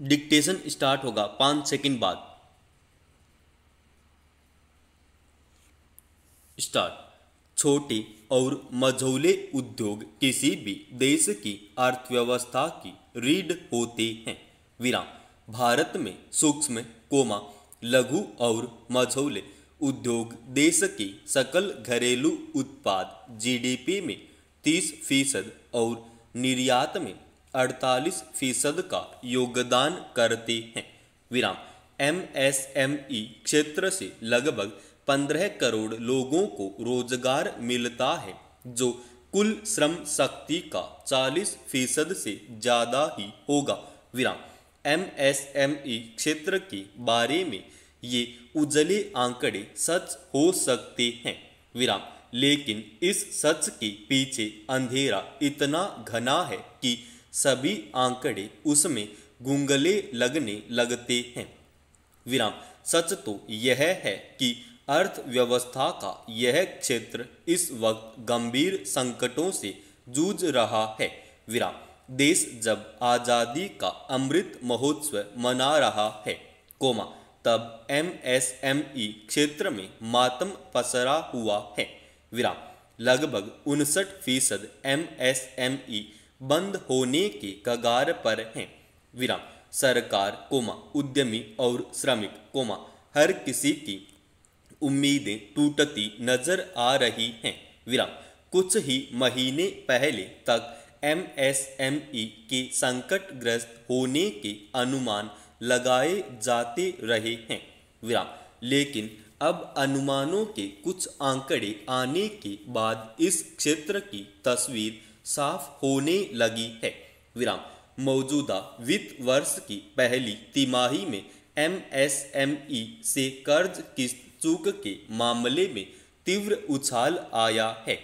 dictation start होगा पाँच second बाद स्टार्ट छोटे और मझौले उद्योग किसी भी देश की अर्थव्यवस्था की रीढ़ होते हैं विराम भारत में सूक्ष्म कोमा लघु और मझौले उद्योग देश के सकल घरेलू उत्पाद जीडीपी में 30 फीसद और निर्यात में अड़तालीस फीसद का योगदान करते हैं विराम एमएसएमई क्षेत्र से लगभग पंद्रह करोड़ लोगों को रोजगार मिलता है जो कुल श्रम शक्ति का चालीस फीसद से ज़्यादा ही होगा विराम एमएसएमई क्षेत्र के बारे में ये उजले आंकड़े सच हो सकते हैं विराम लेकिन इस सच के पीछे अंधेरा इतना घना है कि सभी आंकड़े उसमें गुंगले लगने लगते हैं विराम सच तो यह है कि अर्थव्यवस्था का यह क्षेत्र इस वक्त गंभीर संकटों से जूझ रहा है विराम देश जब आज़ादी का अमृत महोत्सव मना रहा है कोमा तब एमएसएमई क्षेत्र में मातम पसरा हुआ है विराम लगभग उनसठ फीसद एम एम एस ई बंद होने के कगार पर हैं विराम सरकार कोमा उद्यमी और श्रमिक कोमा हर किसी की उम्मीदें टूटती नजर आ रही हैं विराम कुछ ही महीने पहले तक एमएसएमई के संकटग्रस्त होने के अनुमान लगाए जाते रहे हैं विराम लेकिन अब अनुमानों के कुछ आंकड़े आने के बाद इस क्षेत्र की तस्वीर साफ होने लगी है विराम मौजूदा वित्त वर्ष की पहली तिमाही में एमएसएमई e से कर्ज किस्त चूक के मामले में तीव्र उछाल आया है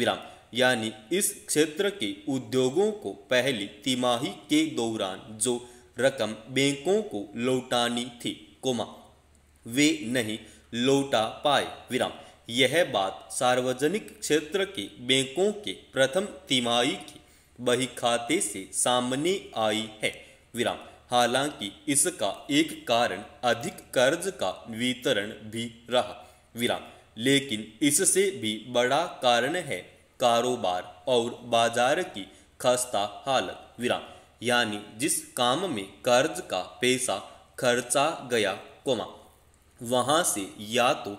विराम यानी इस क्षेत्र के उद्योगों को पहली तिमाही के दौरान जो रकम बैंकों को लौटानी थी कोमा वे नहीं लौटा पाए विराम यह बात सार्वजनिक क्षेत्र के बैंकों के प्रथम तिमाही के बही खाते से सामने आई है विराम हालांकि इसका एक कारण अधिक कर्ज का वितरण भी रहा विराम लेकिन इससे भी बड़ा कारण है कारोबार और बाजार की खस्ता हालत विराम यानी जिस काम में कर्ज का पैसा खर्चा गया कोमा वहां से या तो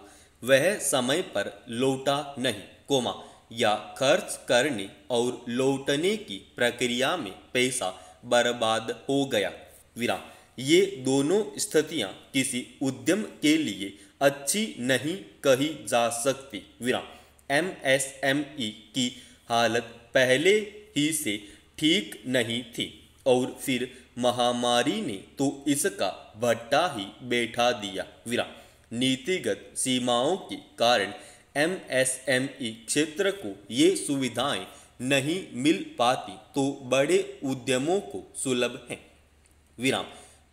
वह समय पर लौटा नहीं कोमा या खर्च करने और लौटने की प्रक्रिया में पैसा बर्बाद हो गया विराम ये दोनों स्थितियां किसी उद्यम के लिए अच्छी नहीं कही जा सकती विराम एम एस एम ई की हालत पहले ही से ठीक नहीं थी और फिर महामारी ने तो इसका भट्टा ही बैठा दिया विराम नीतिगत सीमाओं के कारण एमएसएमई e क्षेत्र को ये सुविधाएं नहीं मिल पाती तो बड़े उद्यमों को सुलभ है विराम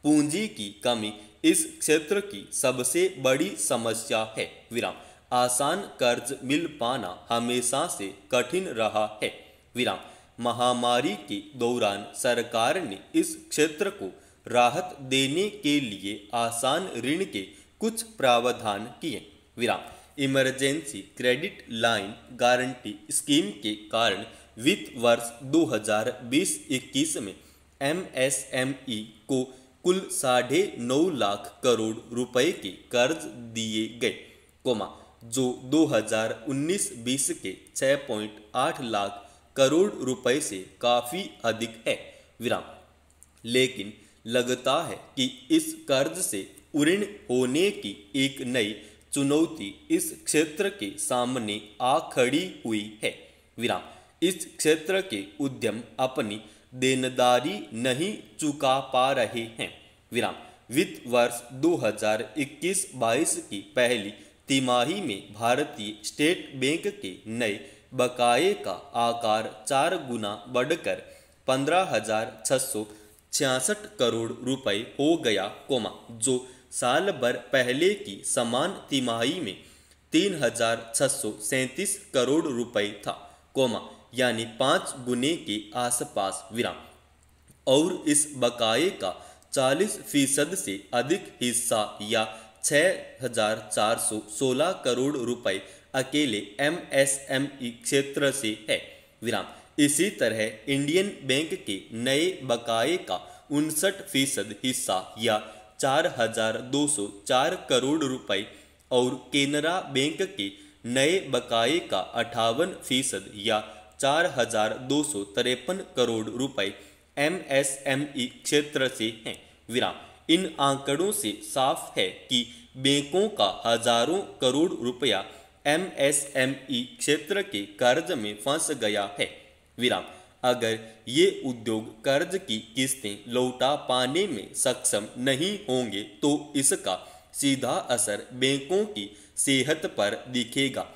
पूंजी की कमी इस क्षेत्र की सबसे बड़ी समस्या है विराम आसान कर्ज मिल पाना हमेशा से कठिन रहा है विराम महामारी के दौरान सरकार ने इस क्षेत्र को राहत देने के लिए आसान ऋण के कुछ प्रावधान किए विराम emergency credit line guarantee scheme के कारण वित्त वर्ष 2020-21 में एमएसएमई को कुल साढ़े नौ लाख करोड़ रुपए के कर्ज दिए गए कोमा जो 2019-20 के 6.8 लाख करोड़ रुपए से काफ़ी अधिक है विराम लेकिन लगता है कि इस कर्ज से उऋण होने की एक नई चुनौती इस क्षेत्र के सामने आ खड़ी हुई है विराम इस क्षेत्र के उद्यम अपनी देनदारी नहीं चुका पा रहे हैं विराम वित्त वर्ष 2021-22 की पहली तिमाही में भारतीय स्टेट बैंक के नए बकाए का आकार चार गुना बढ़कर पंद्रह करोड़ रुपए हो गया कोमा जो साल भर पहले की समान तिमाही में तीन हजार छह सौ सैंतीस करोड़ रुपए था कोमा यानी पाँच गुने के आसपास विराम और इस बकाए का चालीस फीसद से अधिक हिस्सा या सोलह करोड़ रुपए अकेले एमएसएमई क्षेत्र से है विराम इसी तरह इंडियन बैंक के नए बकाए का उनसठ फीसद हिस्सा या चार हजार दो सौ चार करोड़ रुपए और केनरा बैंक के नए बकाए का अठावन फीसद या चार हजार दो सौ तिरपन करोड़ रुपए एमएसएमई क्षेत्र से हैं विराम इन आंकड़ों से साफ है कि बैंकों का हजारों करोड़ रुपया एमएसएमई क्षेत्र के कर्ज में फंस गया है विराम अगर ये उद्योग कर्ज की किस्तें लौटा पाने में सक्षम नहीं होंगे तो इसका सीधा असर बैंकों की सेहत पर दिखेगा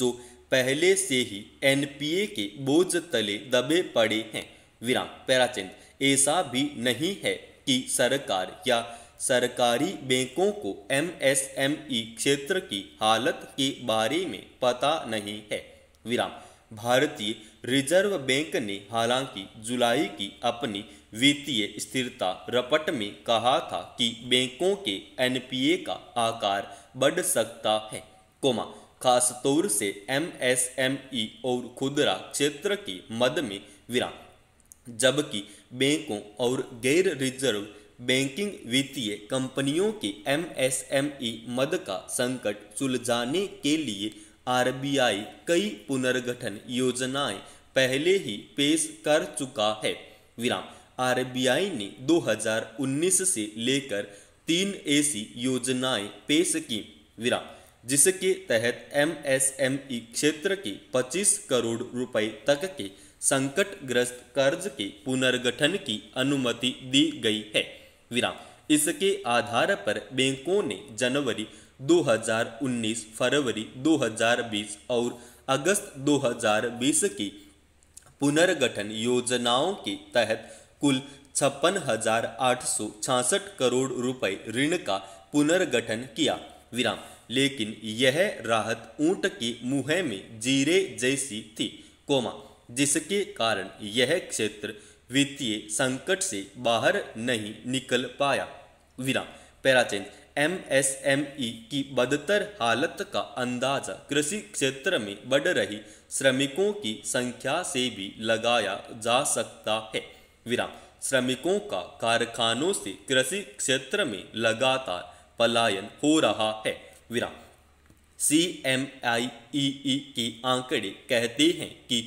जो पहले से ही एनपीए के बोझ तले दबे पड़े हैं विराम पैराचंद ऐसा भी नहीं है कि सरकार या सरकारी बैंकों को एमएसएमई क्षेत्र की हालत के बारे में पता नहीं है विराम भारतीय रिजर्व बैंक ने हालांकि जुलाई की अपनी वित्तीय स्थिरता रपट में कहा था कि बैंकों के एनपीए का आकार बढ़ सकता है कोमा तौर से एमएसएमई और खुदरा क्षेत्र की मद में विराम जबकि बैंकों और गैर रिजर्व बैंकिंग वित्तीय कंपनियों के एमएसएमई मद का संकट सुलझाने के लिए आरबीआई कई पुनर्गठन योजनाएं पहले ही पेश कर चुका है विराम आरबीआई ने 2019 से लेकर तीन ऐसी योजनाएं पेश की विराम जिसके तहत एमएसएमई क्षेत्र के 25 करोड़ रुपए तक के संकट ग्रस्त कर्ज के पुनर्गठन की अनुमति दी गई है विराम इसके आधार पर बैंकों ने जनवरी 2019 फरवरी 2020 और अगस्त 2020 की पुनर्गठन योजनाओं के तहत कुल छप्पन करोड़ रुपए ऋण का पुनर्गठन किया विराम लेकिन यह राहत ऊंट के मुंह में जीरे जैसी थी कोमा जिसके कारण यह क्षेत्र वित्तीय संकट से बाहर नहीं निकल पाया विराम पैराचेंज एमएसएमई e की बदतर हालत का अंदाजा कृषि क्षेत्र में बढ़ रही श्रमिकों की संख्या से भी लगाया जा सकता है विराम श्रमिकों का कारखानों से कृषि क्षेत्र में लगातार पलायन हो रहा है विराम सी एम आई ई ई के आंकड़े कहते हैं कि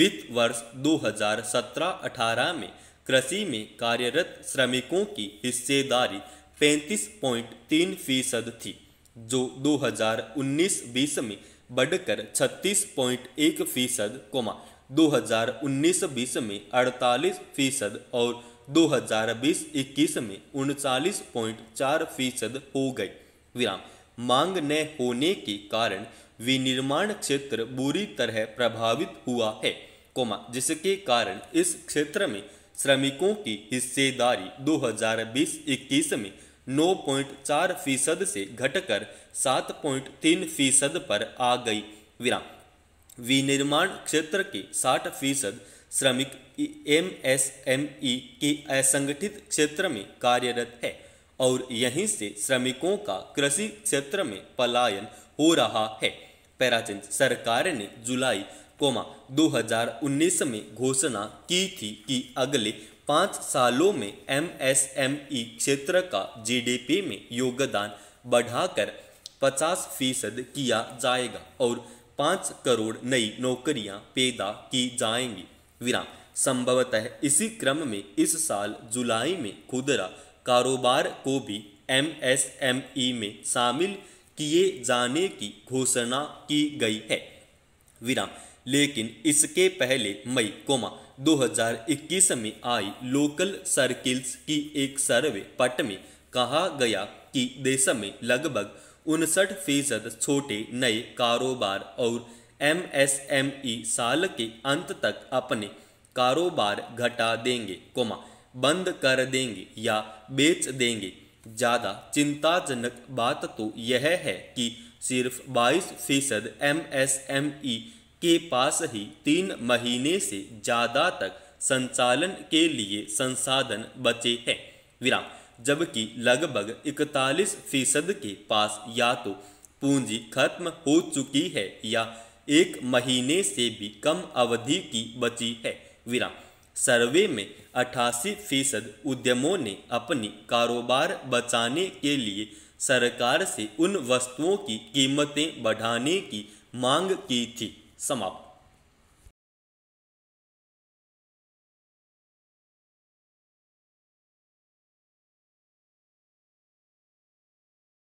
वित्त वर्ष 2017-18 में कृषि में कार्यरत श्रमिकों की हिस्सेदारी 35.3 फीसद थी जो 2019-20 में बढ़कर 36.1 फीसद कोमा 2019-20 में 48 फीसद और 2020-21 में उनचालीस पॉइंट चार फीसद हो गई विराम मांग न होने के कारण विनिर्माण क्षेत्र बुरी तरह प्रभावित हुआ है कोमा जिसके कारण इस क्षेत्र में श्रमिकों की हिस्सेदारी 2020-21 में 9.4 फीसद से घटकर 7.3 फीसद पर आ गई विराम विनिर्माण क्षेत्र के 60 फीसद श्रमिक एम एम एस ई के असंगठित क्षेत्र में कार्यरत है और यहीं से श्रमिकों का कृषि क्षेत्र में पलायन हो रहा है पैराचंद सरकार ने जुलाई कोमा 2019 में घोषणा की थी कि अगले पाँच सालों में एमएसएमई e क्षेत्र का जीडीपी में योगदान बढ़ाकर 50 फीसद किया जाएगा और पाँच करोड़ नई नौकरियां पैदा की जाएंगी विराम संभवतः इसी क्रम में इस साल जुलाई में खुदरा कारोबार को भी एमएसएमई e में शामिल किए जाने की घोषणा की गई है विराम लेकिन इसके पहले मई कोमा 2021 में आई लोकल सर्किल्स की एक सर्वे पट में कहा गया कि देश में लगभग उनसठ फीसद छोटे नए कारोबार और एमएसएमई e साल के अंत तक अपने कारोबार घटा देंगे कोमा बंद कर देंगे या बेच देंगे ज़्यादा चिंताजनक बात तो यह है कि सिर्फ 22 फीसद एम के पास ही तीन महीने से ज़्यादा तक संचालन के लिए संसाधन बचे हैं विराम जबकि लगभग 41 फीसद के पास या तो पूंजी खत्म हो चुकी है या एक महीने से भी कम अवधि की बची है विराम सर्वे में अठासी फीसद उद्यमों ने अपनी कारोबार बचाने के लिए सरकार से उन वस्तुओं की कीमतें बढ़ाने की मांग की थी sum up